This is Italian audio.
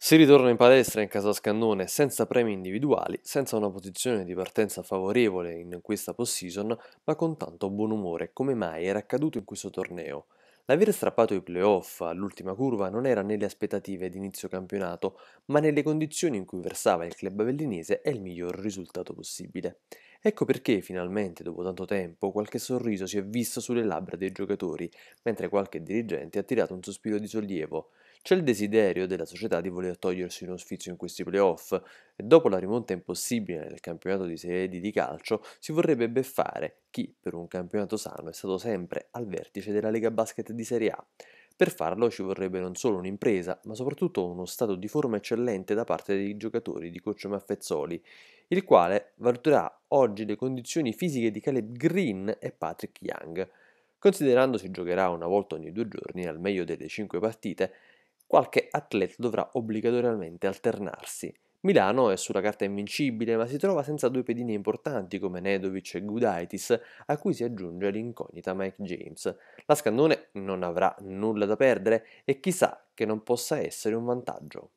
Si ritorna in palestra in casa Scannone senza premi individuali, senza una posizione di partenza favorevole in questa postseason, ma con tanto buon umore come mai era accaduto in questo torneo. L'aver strappato i playoff all'ultima curva non era nelle aspettative d'inizio campionato, ma nelle condizioni in cui versava il club avellinese è il miglior risultato possibile. Ecco perché finalmente, dopo tanto tempo, qualche sorriso si è visto sulle labbra dei giocatori, mentre qualche dirigente ha tirato un sospiro di sollievo. C'è il desiderio della società di voler togliersi uno sfizio in questi playoff e dopo la rimonta impossibile nel campionato di Serie D di calcio si vorrebbe beffare chi per un campionato sano è stato sempre al vertice della Lega Basket di Serie A. Per farlo ci vorrebbe non solo un'impresa, ma soprattutto uno stato di forma eccellente da parte dei giocatori di Coach Maffezzoli, il quale valuterà oggi le condizioni fisiche di Caleb Green e Patrick Young. Considerando si giocherà una volta ogni due giorni al meglio delle cinque partite, qualche atleta dovrà obbligatoriamente alternarsi. Milano è sulla carta invincibile, ma si trova senza due pedine importanti come Nedovic e Gudaitis, a cui si aggiunge l'incognita Mike James. La Scannone non avrà nulla da perdere e chissà che non possa essere un vantaggio.